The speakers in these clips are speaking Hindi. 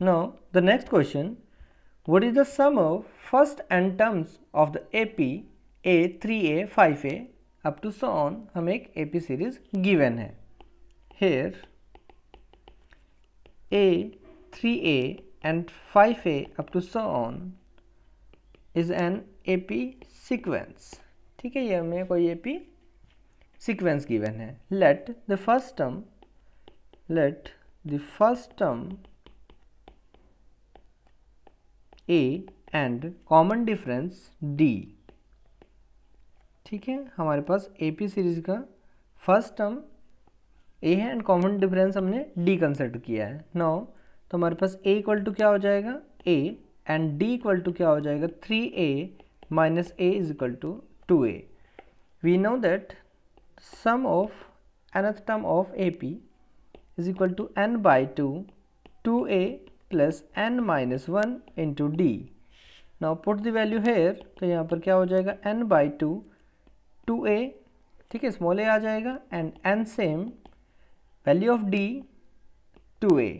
Now the next question, what is the sum of first n terms of the AP A 3A 5A up to so on हमें एक AP series given है Here A 3A and 5A up to so on is an AP sequence ठीक है ये हमें कोई AP sequence given है Let the first term let the first term A and common difference D ठीक है हमारे पास ए पी सीरीज का फर्स्ट टर्म ए है एंड कॉमन डिफरेंस हमने डी कंसिडर किया है नौ तो हमारे पास ए इक्वल टू क्या हो जाएगा A and D equal to क्या हो जाएगा three A minus A is equal to two A we that sum of nth term of A P is equal to n by two two A plus n minus one into D now put the value here तो यहाँ पर क्या हो जाएगा n by two two A ठीक है स्मॉल ए आ जाएगा and n same value of D two A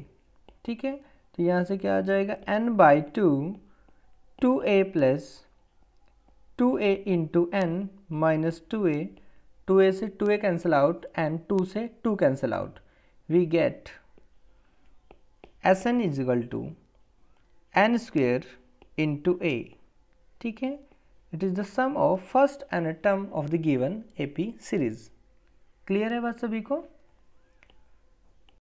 ठीक है तो यहाँ से क्या आ जाएगा n by two two A plus two A into n minus two A two A से two A cancel out and two से two cancel out we get Sn is equal to n square into a. ठीक है it is the sum of first and a term of the given AP series. Clear है बात सभी को